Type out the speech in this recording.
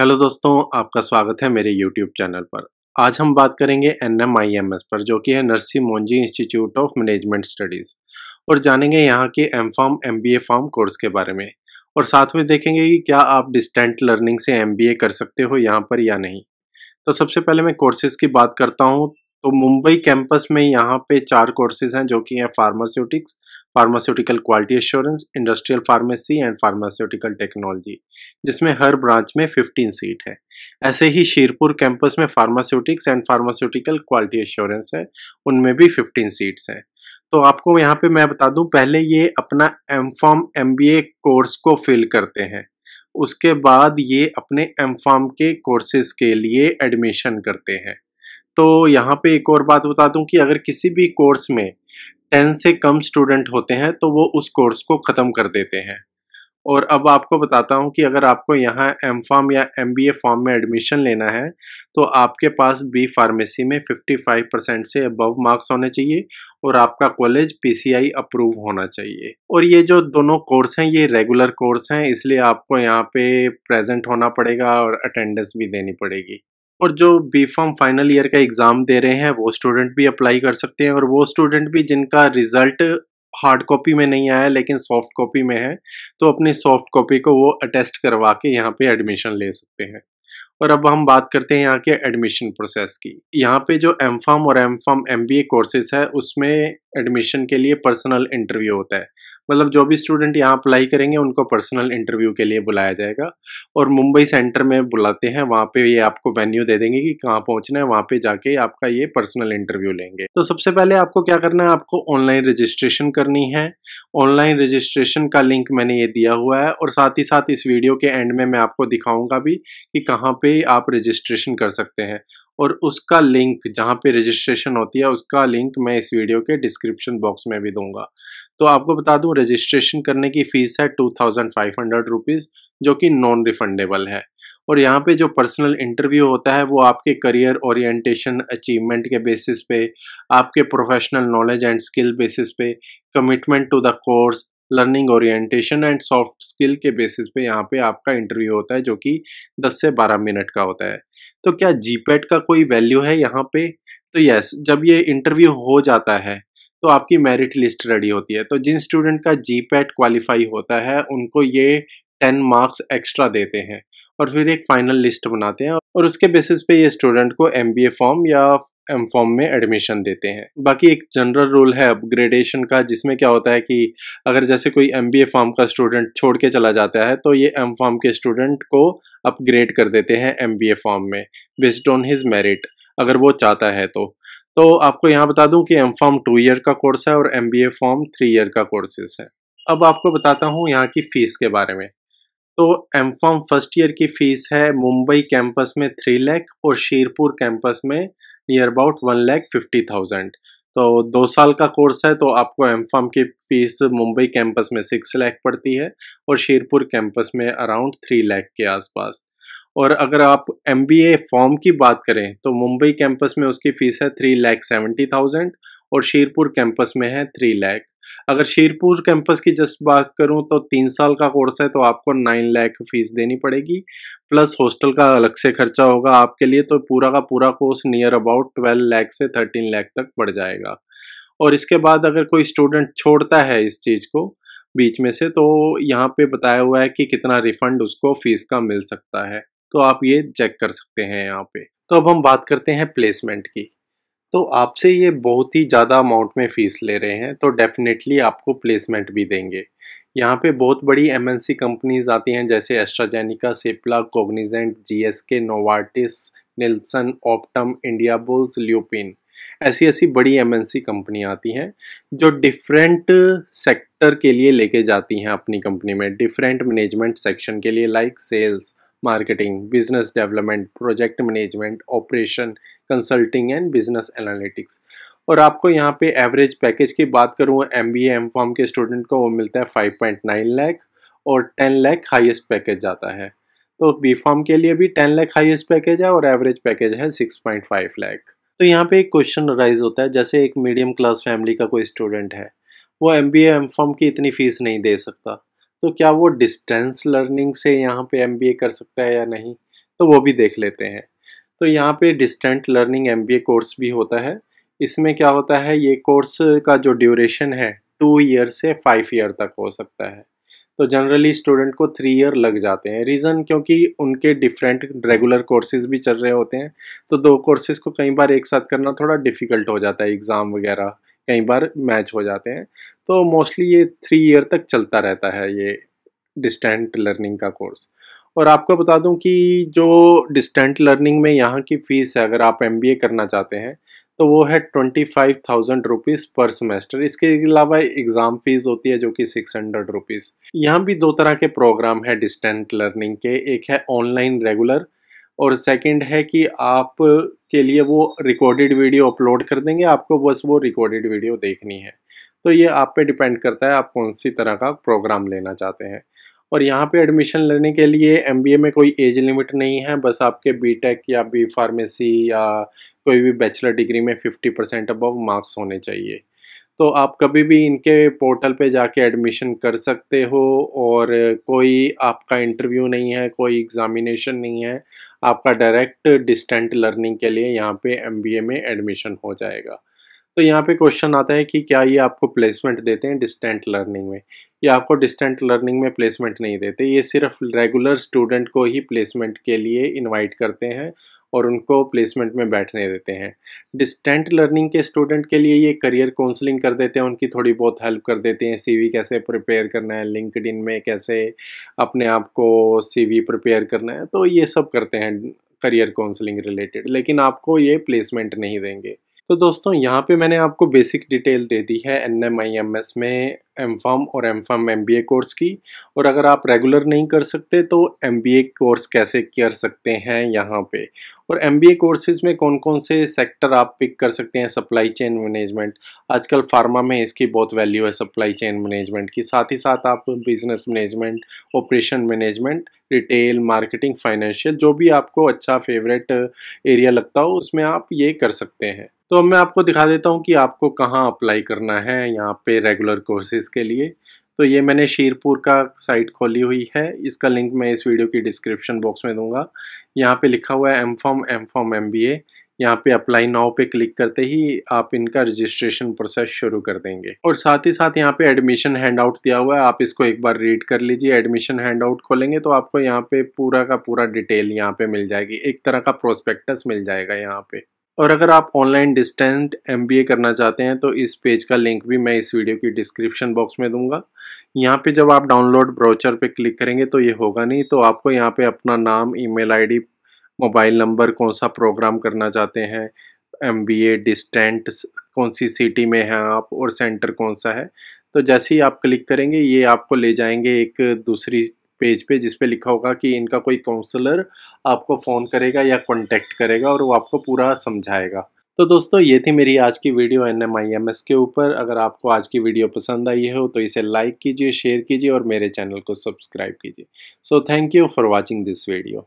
Hello दोस्तों आपका स्वागत है मेरे यूट्यूब चैनल पर आज हम बात करेंगे N M I M S पर जो कि है Narsee Monjee institute of management studies और जानेंगे यहाँ के M pharm M B A course के बारे में और साथ में देखेंगे कि क्या आप डिस्टेंट लर्निंग से एम बी ए कर सकते हो यहाँ पर या नहीं तो सबसे पहले मैं कोर्सेज़ की बात करता हूँ तो मुंबई कैंपस में यहाँ पे चार कोर्सेज़ हैं जो कि हैं pharmaceutics pharmaceutical quality assurance industrial pharmacy and pharmaceutical technology जिसमें हर ब्रांच में 15 सीट है ऐसे ही शेरपुर कैंपस में pharmaceutics and pharmaceutical quality assurance है उनमें भी 15 सीट्स हैं तो आपको यहाँ पे मैं बता दूँ पहले ये अपना एम फॉर्म एम कोर्स को फिल करते हैं उसके बाद ये अपने एम फॉर्म के कोर्सेज के लिए एडमिशन करते हैं तो यहाँ पे एक और बात बता दूँ कि अगर किसी भी कोर्स में टेन से कम स्टूडेंट होते हैं तो वो उस कोर्स को ख़त्म कर देते हैं और अब आपको बताता हूँ कि अगर आपको यहाँ एम फॉर्म या एम बी ए फॉर्म में एडमिशन लेना है तो आपके पास बी फार्मेसी में 55 परसेंट से अबव मार्क्स होने चाहिए और आपका कॉलेज पीसीआई अप्रूव होना चाहिए और ये जो दोनों कोर्स हैं ये रेगुलर कोर्स हैं इसलिए आपको यहाँ पे प्रेजेंट होना पड़ेगा और अटेंडेंस भी देनी पड़ेगी और जो बी फॉर्म फाइनल ईयर का एग्ज़ाम दे रहे हैं वो स्टूडेंट भी अप्लाई कर सकते हैं और वो स्टूडेंट भी जिनका रिज़ल्ट हार्ड कॉपी में नहीं आया लेकिन सॉफ्ट कॉपी में है तो अपनी सॉफ्ट कॉपी को वो अटेस्ट करवा के यहाँ पे एडमिशन ले सकते हैं और अब हम बात करते हैं यहाँ के एडमिशन प्रोसेस की यहाँ पे जो एम फॉर्म और M pharm M B A courses है उसमें एडमिशन के लिए पर्सनल इंटरव्यू होता है मतलब जो भी स्टूडेंट यहाँ अप्लाई करेंगे उनको पर्सनल इंटरव्यू के लिए बुलाया जाएगा और मुंबई सेंटर में बुलाते हैं वहाँ पे ये आपको वेन्यू दे देंगे कि कहाँ पहुँचना है वहाँ पे जाके आपका ये पर्सनल इंटरव्यू लेंगे तो सबसे पहले आपको क्या करना है आपको ऑनलाइन रजिस्ट्रेशन करनी है ऑनलाइन रजिस्ट्रेशन का लिंक मैंने ये दिया हुआ है और साथ ही साथ इस वीडियो के एंड में मैं आपको दिखाऊंगा भी कि कहाँ पे आप रजिस्ट्रेशन कर सकते हैं और उसका लिंक जहाँ पे रजिस्ट्रेशन होती है उसका लिंक मैं इस वीडियो के डिस्क्रिप्शन बॉक्स में भी दूंगा तो आपको बता दूं रजिस्ट्रेशन करने की फ़ीस है two thousand five hundred rupees जो कि नॉन रिफंडेबल है और यहाँ पे जो पर्सनल इंटरव्यू होता है वो आपके करियर ओरिएंटेशन अचीवमेंट के बेसिस पे आपके professional knowledge and skill basis पे commitment to the course learning orientation and soft skill के बेसिस पे यहाँ पे आपका इंटरव्यू होता है जो कि 10 से 12 मिनट का होता है तो क्या जीपेट का कोई वैल्यू है यहाँ पे तो यस जब ये इंटरव्यू हो जाता है तो आपकी मेरिट लिस्ट रेडी होती है तो जिन स्टूडेंट का जी पैट क्वालिफाई होता है उनको ये टेन मार्क्स एक्स्ट्रा देते हैं और फिर एक फाइनल लिस्ट बनाते हैं और उसके बेसिस पे ये स्टूडेंट को एम फॉर्म या एम फॉर्म में एडमिशन देते हैं बाकी एक जनरल रूल है अपग्रेडेशन का जिसमें क्या होता है कि अगर जैसे कोई एम बी ए फॉर्म का स्टूडेंट छोड़ के चला जाता है तो ये एम फॉर्म के स्टूडेंट को अपग्रेड कर देते हैं एम बी ए फॉर्म में बेस्ड ऑन हिज मेरिट अगर वो चाहता है तो तो आपको यहाँ बता दूं कि एम फॉर्म टू ईयर का कोर्स है और M B A pharm three year का कोर्सेज है अब आपको बताता हूँ यहाँ की फ़ीस के बारे में तो एम फॉर्म फर्स्ट ईयर की फ़ीस है मुंबई कैंपस में थ्री लैख और शेरपुर कैंपस में near about one lakh fifty thousand तो दो साल का कोर्स है तो आपको एम फॉर्म की फ़ीस मुंबई कैंपस में सिक्स लैख पड़ती है और शेरपुर कैंपस में अराउंड थ्री लैख के आसपास और अगर आप एम बी ए फॉर्म की बात करें तो मुंबई कैंपस में उसकी फ़ीस है थ्री लैख सेवेंटी थाउजेंड और शेरपुर कैंपस में है थ्री लैख अगर शेरपुर कैंपस की जस्ट बात करूं तो तीन साल का कोर्स है तो आपको नाइन लाख फीस देनी पड़ेगी प्लस हॉस्टल का अलग से खर्चा होगा आपके लिए तो पूरा का पूरा course near about twelve lakh से थर्टीन लैख तक बढ़ जाएगा और इसके बाद अगर कोई स्टूडेंट छोड़ता है इस चीज़ को बीच में से तो यहाँ पे बताया हुआ है कि कितना रिफंड उसको फीस का मिल सकता है तो आप ये चेक कर सकते हैं यहाँ पे तो अब हम बात करते हैं प्लेसमेंट की तो आपसे ये बहुत ही ज़्यादा अमाउंट में फ़ीस ले रहे हैं तो डेफिनेटली आपको प्लेसमेंट भी देंगे यहाँ पे बहुत बड़ी एमएनसी कंपनीज आती हैं जैसे एस्ट्राजेनिका सेप्ला कोग्निजेंट के Novartis Nielsen Optum Indiabulls Lupin ऐसी ऐसी बड़ी एम कंपनियाँ आती हैं जो डिफरेंट सेक्टर के लिए लेके जाती हैं अपनी कंपनी में डिफरेंट मैनेजमेंट सेक्शन के लिए like sales marketing, business development, project management, operation, consulting and business analytics. और आपको यहाँ पे एवरेज पैकेज की बात करूँ एम बी एम फॉर्म के स्टूडेंट को वो मिलता है फाइव पॉइंट नाइन लैख और टेन लैख हाइस्ट पैकेज जाता है तो बी फॉर्म के लिए भी टेन लैख हाईएस्ट पैकेज है और एवरेज पैकेज है सिक्स पॉइंट फाइव लैख तो यहाँ पे एक क्वेश्चन राइज होता है जैसे एक मीडियम क्लास फैमिली का कोई स्टूडेंट है वो एम बी एम फॉर्म की इतनी फीस नहीं दे सकता तो क्या वो डिस्टेंस लर्निंग से यहाँ पे एम कर सकता है या नहीं तो वो भी देख लेते हैं तो यहाँ पे डिस्टेंट लर्निंग एम कोर्स भी होता है इसमें क्या होता है ये कोर्स का जो ड्यूरेशन है टू ईयर से फाइव ईयर तक हो सकता है तो जनरली स्टूडेंट को थ्री ईयर लग जाते हैं रीज़न क्योंकि उनके डिफरेंट रेगुलर कोर्सेज भी चल रहे होते हैं तो दो कोर्सेज को कई बार एक साथ करना थोड़ा डिफ़िकल्ट हो जाता है एग्ज़ाम वगैरह कई बार मैच हो जाते हैं तो मोस्टली ये थ्री ईयर तक चलता रहता है ये डिस्टेंट लर्निंग का कोर्स और आपको बता दूं कि जो डिस्टेंट लर्निंग में यहाँ की फ़ीस है अगर आप एम करना चाहते हैं तो वो है twenty five thousand rupees per semester इसके अलावा एग्ज़ाम फ़ीस होती है जो कि सिक्स हंड्रेड रुपीज़ यहाँ भी दो तरह के प्रोग्राम है डिस्टेंट लर्निंग के एक है ऑनलाइन रेगुलर और सेकंड है कि आप के लिए वो रिकॉर्डेड वीडियो अपलोड कर देंगे आपको बस वो रिकॉर्डेड वीडियो देखनी है तो ये आप पे डिपेंड करता है आप कौन सी तरह का प्रोग्राम लेना चाहते हैं और यहाँ पे एडमिशन लेने के लिए एम में कोई एज लिमिट नहीं है बस आपके बी या बी फार्मेसी या कोई भी बैचलर डिग्री में 50 परसेंट अबव मार्क्स होने चाहिए तो आप कभी भी इनके पोर्टल पे जाके एडमिशन कर सकते हो और कोई आपका इंटरव्यू नहीं है कोई एग्ज़ामिनेशन नहीं है आपका डायरेक्ट डिस्टेंट लर्निंग के लिए यहाँ पे एम में एडमिशन हो जाएगा तो यहाँ पे क्वेश्चन आता है कि क्या ये आपको प्लेसमेंट देते हैं डिस्टेंट लर्निंग में ये आपको डिस्टेंट लर्निंग में प्लेसमेंट नहीं देते ये सिर्फ रेगुलर स्टूडेंट को ही प्लेसमेंट के लिए इन्वाइट करते हैं और उनको प्लेसमेंट में बैठने देते हैं डिस्टेंट लर्निंग के स्टूडेंट के लिए ये करियर काउंसलिंग कर देते हैं उनकी थोड़ी बहुत हेल्प कर देते हैं सीवी कैसे प्रिपेयर करना है लिंकड में कैसे अपने आप को सीवी प्रिपेयर करना है तो ये सब करते हैं करियर काउंसलिंग रिलेटेड लेकिन आपको ये प्लेसमेंट नहीं देंगे तो दोस्तों यहाँ पे मैंने आपको बेसिक डिटेल दे दी है N M I M S में एम फार्म और M pharm M B A course की और अगर आप रेगुलर नहीं कर सकते तो एम बी ए कोर्स कैसे कर सकते हैं यहाँ पे और एम बी ए कोर्सेज में कौन कौन से सेक्टर आप पिक कर सकते हैं सप्लाई चेन मैनेजमेंट आजकल फार्मा में इसकी बहुत वैल्यू है सप्लाई चेन मैनेजमेंट की साथ ही साथ आप business management operation management retail marketing financial जो भी आपको अच्छा फेवरेट एरिया लगता हो उसमें आप ये कर सकते हैं तो मैं आपको दिखा देता हूँ कि आपको कहाँ अप्लाई करना है यहाँ पे रेगुलर कोर्सेज़ के लिए तो ये मैंने शेरपुर का साइट खोली हुई है इसका लिंक मैं इस वीडियो की डिस्क्रिप्शन बॉक्स में दूंगा यहाँ पे लिखा हुआ है M pharm M pharm M B A यहाँ पे अप्लाई नाउ पे क्लिक करते ही आप इनका रजिस्ट्रेशन प्रोसेस शुरू कर देंगे और साथ ही साथ यहाँ पे एडमिशन हैंडआउट दिया हुआ है आप इसको एक बार रीड कर लीजिए एडमिशन हैंडआउट खोलेंगे तो आपको यहाँ पे पूरा का पूरा डिटेल यहाँ पे मिल जाएगी एक तरह का प्रोस्पेक्टस मिल जाएगा यहाँ पे और अगर आप ऑनलाइन डिस्टेंट एम करना चाहते हैं तो इस पेज का लिंक भी मैं इस वीडियो की डिस्क्रिप्शन बॉक्स में दूंगा यहाँ पे जब आप डाउनलोड ब्राउचर पे क्लिक करेंगे तो ये होगा नहीं तो आपको यहाँ पे अपना नाम ईमेल आईडी मोबाइल नंबर कौन सा प्रोग्राम करना चाहते हैं एम बी ए डिस्टेंट कौन सी सिटी में हैं आप और सेंटर कौन सा है तो जैसे ही आप क्लिक करेंगे ये आपको ले जाएंगे एक दूसरी पेज पे जिस पे लिखा होगा कि इनका कोई काउंसलर आपको फ़ोन करेगा या कांटेक्ट करेगा और वो आपको पूरा समझाएगा तो दोस्तों ये थी मेरी आज की video N M I M S के ऊपर अगर आपको आज की वीडियो पसंद आई हो तो इसे लाइक कीजिए शेयर कीजिए और मेरे चैनल को सब्सक्राइब कीजिए so thank you for watching this video